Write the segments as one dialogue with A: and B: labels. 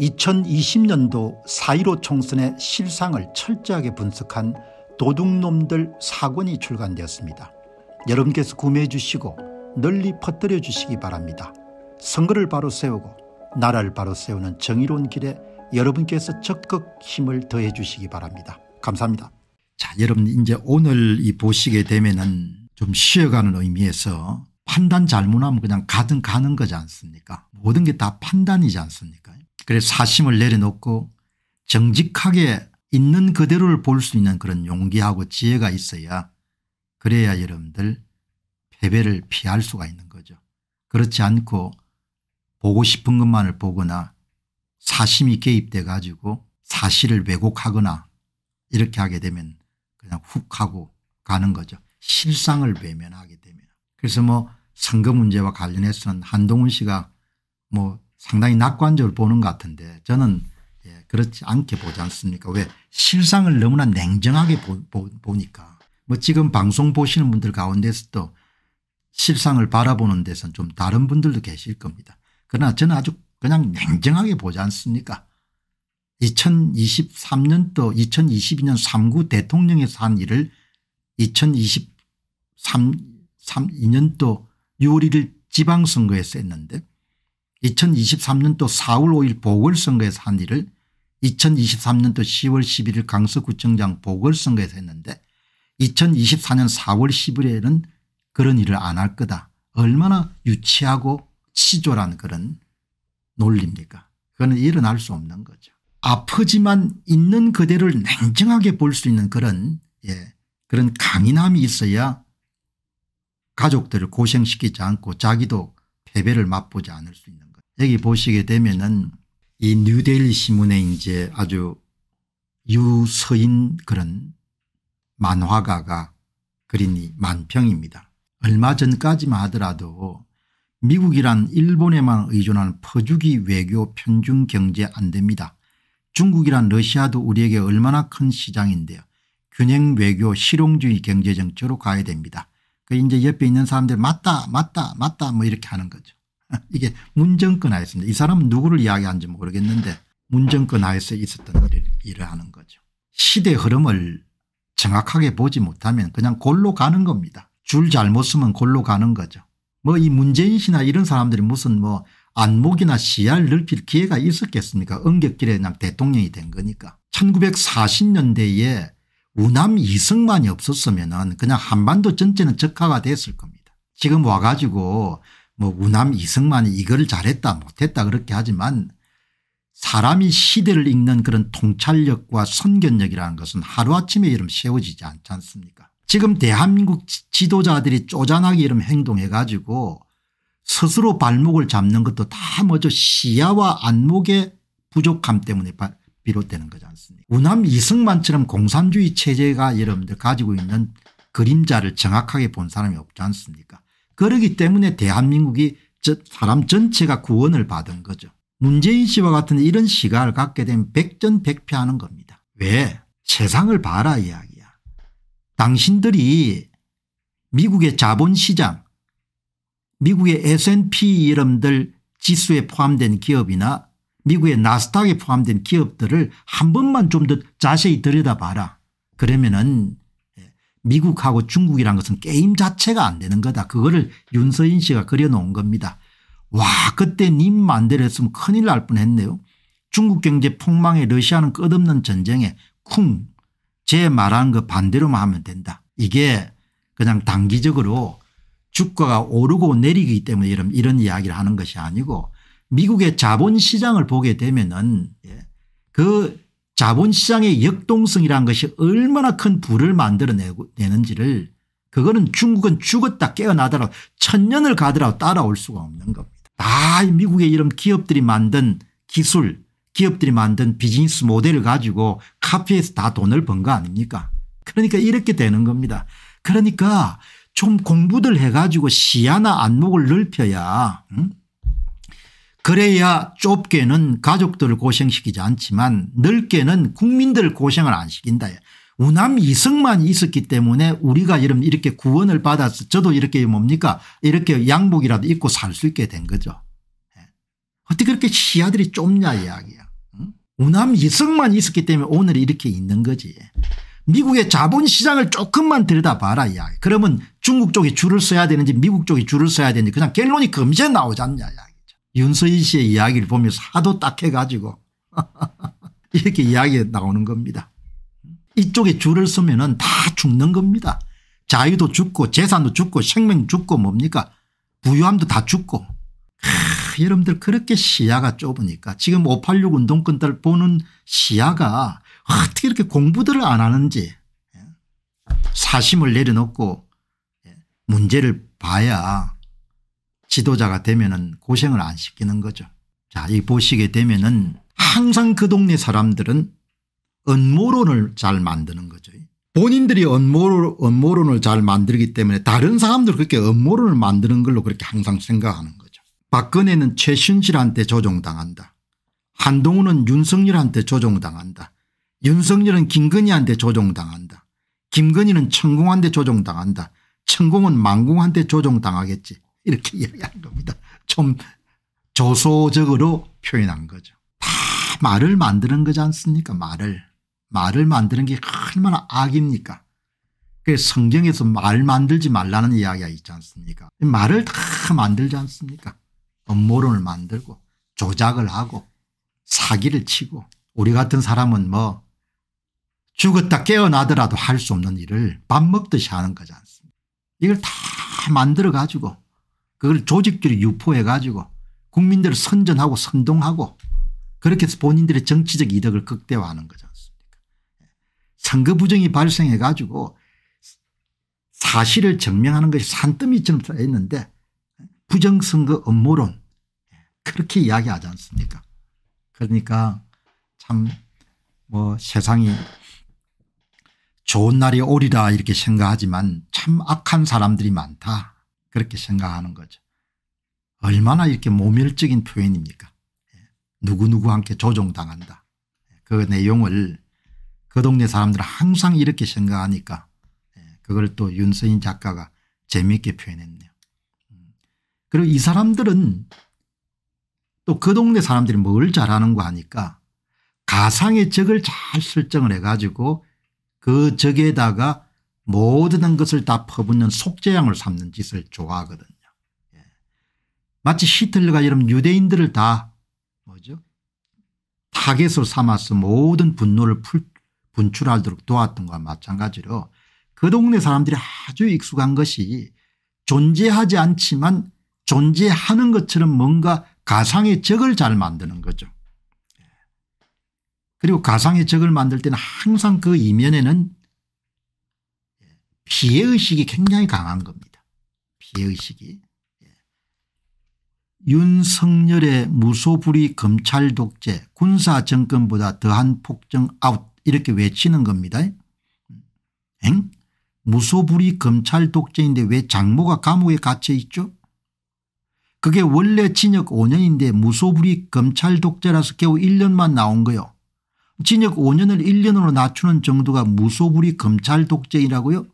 A: 2020년도 4.15 총선의 실상을 철저하게 분석한 도둑놈들 사권이 출간되었습니다. 여러분께서 구매해 주시고 널리 퍼뜨려 주시기 바랍니다. 선거를 바로 세우고 나라를 바로 세우는 정의로운 길에 여러분께서 적극 힘을 더해 주시기 바랍니다. 감사합니다. 자 여러분 이제 오늘 이 보시게 되면은 좀 쉬어가는 의미에서 판단 잘못하면 그냥 가든 가는 거지 않습니까 모든 게 다 판단이지 않습니까 그래서 사심을 내려놓고 정직하게 있는 그대로를 볼 수 있는 그런 용기하고 지혜가 있어야 그래야 여러분들 패배를 피할 수가 있는 거죠. 그렇지 않고 보고 싶은 것만을 보거나 사심이 개입돼 가지고 사실을 왜곡하거나 이렇게 하게 되면 그냥 훅 하고 가는 거죠. 실상을 외면하게 되면. 그래서 뭐 선거 문제와 관련해서는 한동훈 씨가 뭐 상당히 낙관적으로 보는 것 같은데 저는 예, 그렇지 않게 보지 않습니까 왜 실상을 너무나 냉정하게 보, 보 니까뭐 지금 방송 보시는 분들 가운데서도 실상을 바라보는 데선 좀 다른 분들도 계실 겁니다. 그러나 저는 아주 그냥 냉정하게 보지 않습니까 2023년도 2022년 3구 대통령에서 한 일을 2023년도 6월 1일 지방선거에서 했는데 2023년도 4월 5일 보궐선거에서 한 일을 2023년도 10월 11일 강서구청장 보궐선거에서 했는데 2024년 4월 10일에는 그런 일을 안 할 거다. 얼마나 유치하고 치졸한 그런 논리입니까 그거는 일어날 수 없는 거죠. 아프지만 있는 그대를 냉정하게 볼 수 있는 그런 예, 그런 강인함이 있어야 가족들을 고생시키지 않고 자기도 패배를 맛보지 않을 수 있는 거죠. 여기 보시게 되면은 이 뉴데일리 신문에 이제 아주 유서인 그런 만화가가 그린 이 만평입니다. 얼마 전까지만 하더라도 미국이란 일본에만 의존한 퍼주기 외교 편중 경제 안 됩니다. 중국이란 러시아도 우리에게 얼마나 큰 시장인데요. 균형 외교 실용주의 경제 정책으로 가야 됩니다. 그 이제 옆에 있는 사람들 맞다 맞다 맞다 뭐 이렇게 하는 거죠. 이게 문정권 하였습니다. 이 사람은 누구를 이야기하는지 모르겠는데 문정권 하에서 있었던 일을, 일을 하는 거죠. 시대 흐름을 정확하게 보지 못하면 그냥 골로 가는 겁니다. 줄 잘못 쓰면 골로 가는 거죠. 뭐 이 문재인 씨나 이런 사람들이 무슨 뭐 안목이나 시야를 넓힐 기회가 있었겠습니까 응격길에 그냥 대통령이 된 거니까. 1940년대에 우남 이승만이 없었으면 은 그냥 한반도 전체는 적화가 됐을 겁니다. 지금 와가지고 뭐 우남 이승만이 이걸 잘했다 못했다 그렇게 하지만 사람이 시대를 읽는 그런 통찰력과 선견력이라는 것은 하루아침에 이름 세워지지 않지 않습니까 지금 대한민국 지도자들이 쪼잔하게 이름 행동해 가지고 스스로 발목을 잡는 것도 다 먼저 시야와 안목의 부족함 때문에 비롯되는 거지 않습니까 우남 이승만처럼 공산주의 체제가 여러분들 가지고 있는 그림자를 정확하게 본 사람이 없지 않습니까 그러기 때문에 대한민국이 사람 전체가 구원을 받은 거죠. 문재인 씨와 같은 이런 시각을 갖게 되 백전백패하는 겁니다. 왜? 세상을 봐라 이야기야. 당신들이 미국의 자본시장 미국의 S&P 이름들 지수에 포함된 기업이나 미국의 나스닥에 포함된 기업들을 한 번만 좀 더 자세히 들여다봐라. 그러면 은 미국하고 중국이란 것은 게임 자체가 안 되는 거다. 그거를 윤서인 씨가 그려놓은 겁니다. 와 그때 님 마음대로 했으면 큰일 날 뻔했네요. 중국 경제 폭망에 러시아는 끝없는 전쟁에 쿵 제 말한 거 반대로만 하면 된다. 이게 그냥 단기적으로 주가가 오르고 내리기 때문에 이런, 이런 이야기를 하는 것이 아니고 미국의 자본시장을 보게 되면 은그 예, 자본시장의 역동성이라는 것이 얼마나 큰 부를 만들어내는지를 그거는 중국은 죽었다 깨어나더라도 천년을 가더라도 따라올 수가 없는 겁니다. 다 미국의 이런 기업들이 만든 기술 기업들이 만든 비즈니스 모델을 가지고 카피에서 다 돈을 번 거 아닙니까 그러니까 이렇게 되는 겁니다. 그러니까 좀 공부들 해가지고 시야나 안목을 넓혀야 응? 그래야 좁게는 가족들을 고생시키지 않지만 넓게는 국민들 고생을 안 시킨다. 우남 이성만 있었기 때문에 우리가 이렇게 구원을 받아서 저도 이렇게 뭡니까 이렇게 양복이라도 입고 살 수 있게 된 거죠. 예. 어떻게 그렇게 시야들이 좁냐 이야기야. 우남 이성만 있었기 때문에 오늘 이렇게 있는 거지. 미국의 자본시장을 조금만 들여다봐라 이야기. 그러면 중국 쪽이 줄을 써야 되는지 미국 쪽이 줄을 써야 되는지 그냥 결론이 금세 나오지 않냐 이야기. 윤서인 씨의 이야기를 보면서 하도 딱해가지고 이렇게 이야기가 나오는 겁니다. 이쪽에 줄을 서면 은다 죽는 겁니다. 자유도 죽고 재산도 죽고 생명 죽고 뭡니까 부유함도 다 죽고 아, 여러분들 그렇게 시야가 좁으니까 지금 586 운동권들 보는 시야가 어떻게 이렇게 공부들을 안 하는지 예, 사심을 내려놓고 예, 문제를 봐야 지도자가 되면은 고생을 안 시키는 거죠. 자, 이 보시게 되면은 항상 그 동네 사람들은 음모론을 잘 만드는 거죠. 본인들이 음모론, 음모론을 잘 만들기 때문에 다른 사람들 그렇게 음모론을 만드는 걸로 그렇게 항상 생각하는 거죠. 박근혜는 최순실한테 조종당한다. 한동훈은 윤석열한테 조종당한다. 윤석열은 김건희한테 조종당한다. 김건희는 천공한테 조종당한다. 천공은 만공한테 조종당하겠지. 이렇게 이야기한 겁니다. 좀 조소적으로 표현한 거죠. 다 말을 만드는 거지 않습니까 말을. 말을 만드는 게 얼마나 악입니까 그 성경에서 말 만들지 말라는 이야기가 있지 않습니까 말을 다 만들지 않습니까 음모론을 만들고 조작을 하고 사기를 치고 우리 같은 사람은 뭐 죽었다 깨어나더라도 할 수 없는 일을 밥 먹듯이 하는 거지 않습니까 이걸 다 만들어 가지고 그걸 조직들이 유포해가지고 국민들을 선전하고 선동하고 그렇게 해서 본인들의 정치적 이득을 극대화하는 거지 않습니까 선거 예. 부정이 발생해 가지고 사실을 증명하는 것이 산더미처럼 있는데 부정선거 음모론 예, 그렇게 이야기하지 않습니까 그러니까 참 뭐 세상이 좋은 날이 오리라 이렇게 생각하지만 참 악한 사람들이 많다 그렇게 생각하는 거죠. 얼마나 이렇게 모멸적인 표현입니까 예. 누구누구한테 조종당한다. 예. 그 내용을 그 동네 사람들은 항상 이렇게 생각하니까 예. 그걸 또 윤서인 작가가 재미있게 표현했네요. 음. 그리고 이 사람들은 또 그 동네 사람들이 뭘 잘하는 거 하니까 가상의 적을 잘 설정을 해가지고 그 적에다가 모든 것을 다 퍼붓는 속죄양을 삼는 짓을 좋아하거든요. 예. 마치 히틀러가 이런 유대인들을 다 뭐죠 타겟으로 삼아서 모든 분노를 풀, 분출하도록 도왔던 것과 마찬가지로 그 동네 사람들이 아주 익숙한 것이 존재하지 않지만 존재하는 것처럼 뭔가 가상의 적을 잘 만드는 거죠. 예. 그리고 가상의 적을 만들 때는 항상 그 이면에는 피해의식이 굉장히 강한 겁니다. 피해의식이. 예. 윤석열의 무소불위 검찰 독재 군사 정권보다 더한 폭정 아웃 이렇게 외치는 겁니다. 엥? 무소불위 검찰 독재인데 왜 장모가 감옥에 갇혀 있죠? 그게 원래 징역 5년인데 무소불위 검찰 독재라서 겨우 1년만 나온 거요. 징역 5년을 1년으로 낮추는 정도가 무소불위 검찰 독재이라고요?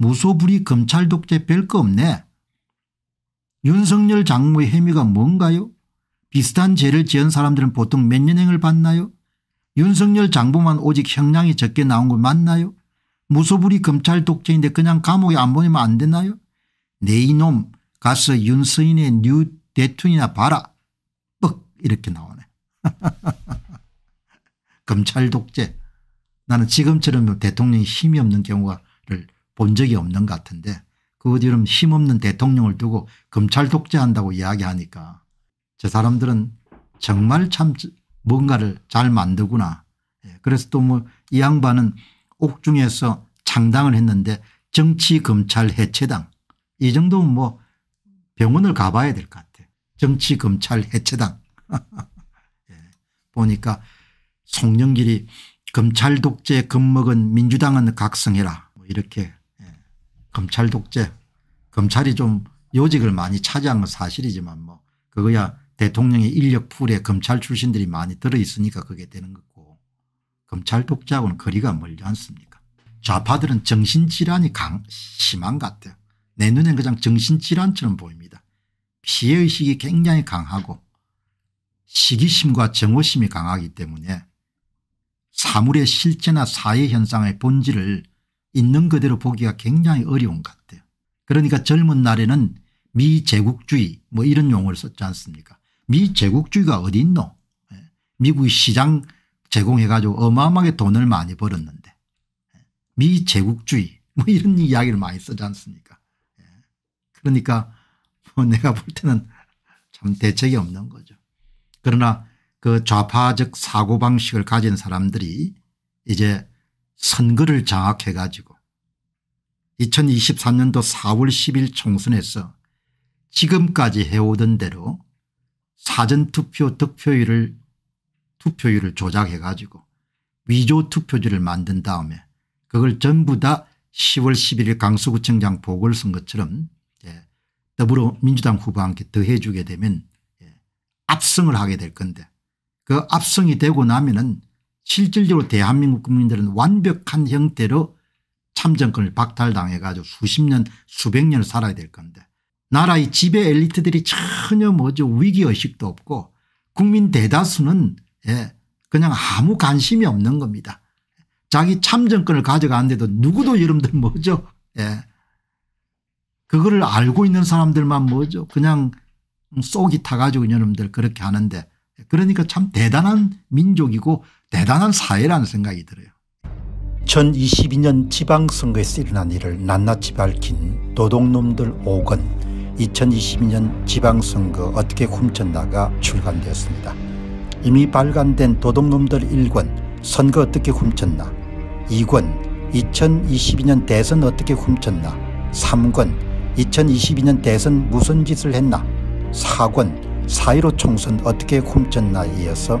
A: 무소불위 검찰 독재 별거 없네. 윤석열 장모의 혐의가 뭔가요? 비슷한 죄를 지은 사람들은 보통 몇 년행을 받나요? 윤석열 장부만 오직 형량이 적게 나온 거 맞나요? 무소불위 검찰 독재인데 그냥 감옥에 안 보내면 안 되나요? 네 이놈 가서 윤서인의 뉴 대툰이나 봐라. 뻑 이렇게 나오네. 검찰 독재. 나는 지금처럼 대통령이 힘이 없는 경우가 본 적이 없는 것 같은데 그 뒤로는 힘없는 대통령을 두고 검찰 독재한다고 이야기하니까 저 사람들은 정말 참 뭔가를 잘 만들구나. 예, 그래서 또 뭐 이 양반은 옥중에서 창당을 했는데 정치검찰 해체당 이 정도면 뭐 병원을 가봐야 될 것 같아. 정치검찰 해체당 예, 보니까 송영길이 검찰 독재 겁먹은 민주당은 각성해라 뭐 이렇게 검찰 독재 검찰이 좀 요직을 많이 차지한 건 사실이지만 뭐 그거야 대통령의 인력 풀에 검찰 출신들이 많이 들어있으니까 그게 되는 거고 검찰 독재하고는 거리가 멀지 않습니까 좌파들은 정신질환이 강 심한 것 같아요. 내 눈엔 그냥 정신질환처럼 보입니다. 피해의식이 굉장히 강하고 시기심과 정오심이 강하기 때문에 사물의 실제나 사회 현상의 본질을 있는 그대로 보기가 굉장히 어려운 것 같아요. 그러니까 젊은 날에는 미제국주의 뭐 이런 용어를 썼지 않습니까 미제국주의가 어디 있노 예. 미국이 시장 제공해 가지고 어마어마하게 돈을 많이 벌었는데 예. 미제국주의 뭐 이런 이야기를 많이 쓰지 않습니까 예. 그러니까 뭐 내가 볼 때는 참 대책이 없는 거죠. 그러나 그 좌파적 사고방식을 가진 사람들이 이제 선거를 장악해 가지고 2024년도 4월 10일 총선에서 지금까지 해오던 대로 사전투표 득표율을 투표율을 조작해 가지고 위조 투표지를 만든 다음에 그걸 전부 다 10월 11일 강서구청장 보궐선거처럼 예, 더불어민주당 후보와 함께 더해주게 되면 예, 압승을 하게 될 건데 그 압승이 되고 나면은 실질적으로 대한민국 국민들은 완벽한 형태로 참정권을 박탈당해 가지고 수십 년 수백 년을 살아야 될 건데 나라의 지배 엘리트들이 전혀 뭐죠 위기의식도 없고 국민 대다수는 예 그냥 아무 관심이 없는 겁니다. 자기 참정권을 가져가는데도 누구도 여러분들 뭐죠 예 그거를 알고 있는 사람들만 뭐죠 그냥 속이 음 타가지고 여러분들 그렇게 하는데 그러니까 참 대단한 민족이고 대단한 사회라는 생각이 들어요. 2022년 지방선거에서 일어난 일을 낱낱이 밝힌 도둑놈들 5권 2022년 지방선거 어떻게 훔쳤나가 출간되었습니다. 이미 발간된 도둑놈들 1권 선거 어떻게 훔쳤나 2권 2022년 대선 어떻게 훔쳤나 3권 2022년 대선 무슨 짓을 했나 4권 4.15 총선 어떻게 훔쳤나 이어서